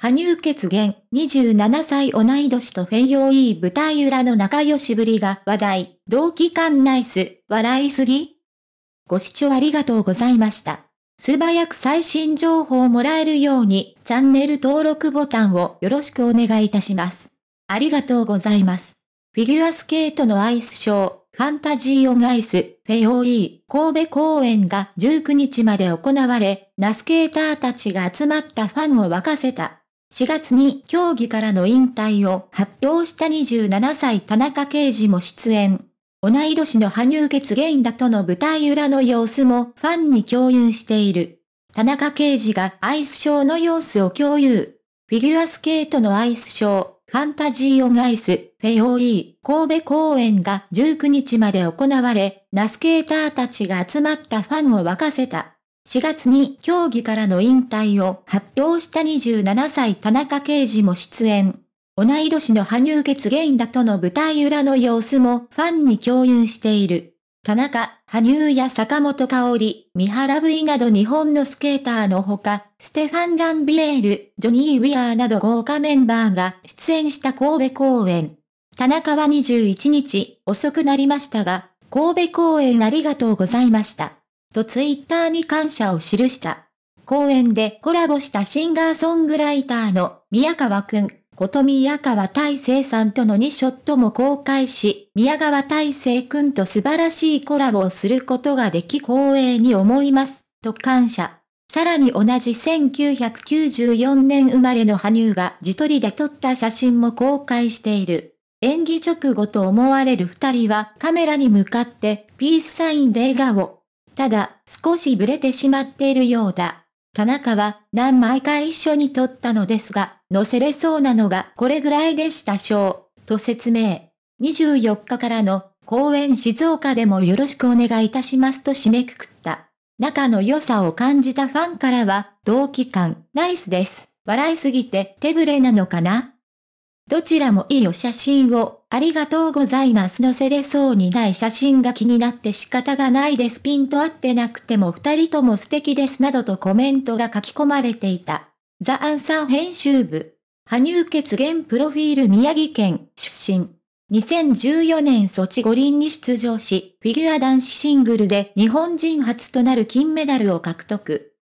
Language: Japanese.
羽生結弦、27歳同い年とフェイヨーイー舞台裏の仲良しぶりが話題、同期間ナイス、笑いすぎご視聴ありがとうございました。素早く最新情報をもらえるように、チャンネル登録ボタンをよろしくお願いいたします。ありがとうございます。フィギュアスケートのアイスショー、ファンタジーオンアイス、フェイオー神戸公演が19日まで行われ、ナスケーターたちが集まったファンを沸かせた。4月に競技からの引退を発表した27歳田中刑事も出演。同い年の羽生結弦らとの舞台裏の様子もファンに共有している。田中刑事がアイスショーの様子を共有。フィギュアスケートのアイスショー、ファンタジーオンアイス、フェオリー、神戸公演が19日まで行われ、ナスケーターたちが集まったファンを沸かせた。4月に競技からの引退を発表した27歳田中刑事も出演。同い年の羽生結弦らとの舞台裏の様子もファンに共有している。田中、羽生や坂本香織、三原位など日本のスケーターのほか、ステファン・ランビエール、ジョニー・ウィアーなど豪華メンバーが出演した神戸公演。田中は21日、遅くなりましたが、神戸公演ありがとうございました。とツイッターに感謝を記した。公演でコラボしたシンガーソングライターの宮川くん、こと宮川大成さんとの2ショットも公開し、宮川大成くんと素晴らしいコラボをすることができ光栄に思います、と感謝。さらに同じ1994年生まれの羽生が自撮りで撮った写真も公開している。演技直後と思われる二人はカメラに向かってピースサインで笑顔。ただ、少しブレてしまっているようだ。田中は何枚か一緒に撮ったのですが、乗せれそうなのがこれぐらいでしたしょう、と説明。24日からの公演静岡でもよろしくお願いいたしますと締めくくった。仲の良さを感じたファンからは、同期感、ナイスです。笑いすぎて手ぶれなのかなどちらもいいお写真を、ありがとうございます載せれそうにない写真が気になって仕方がないですピンと合ってなくても二人とも素敵ですなどとコメントが書き込まれていた。ザ・アンサー編集部。羽生結弦プロフィール宮城県出身。2014年ソチ五輪に出場し、フィギュア男子シングルで日本人初となる金メダルを獲得。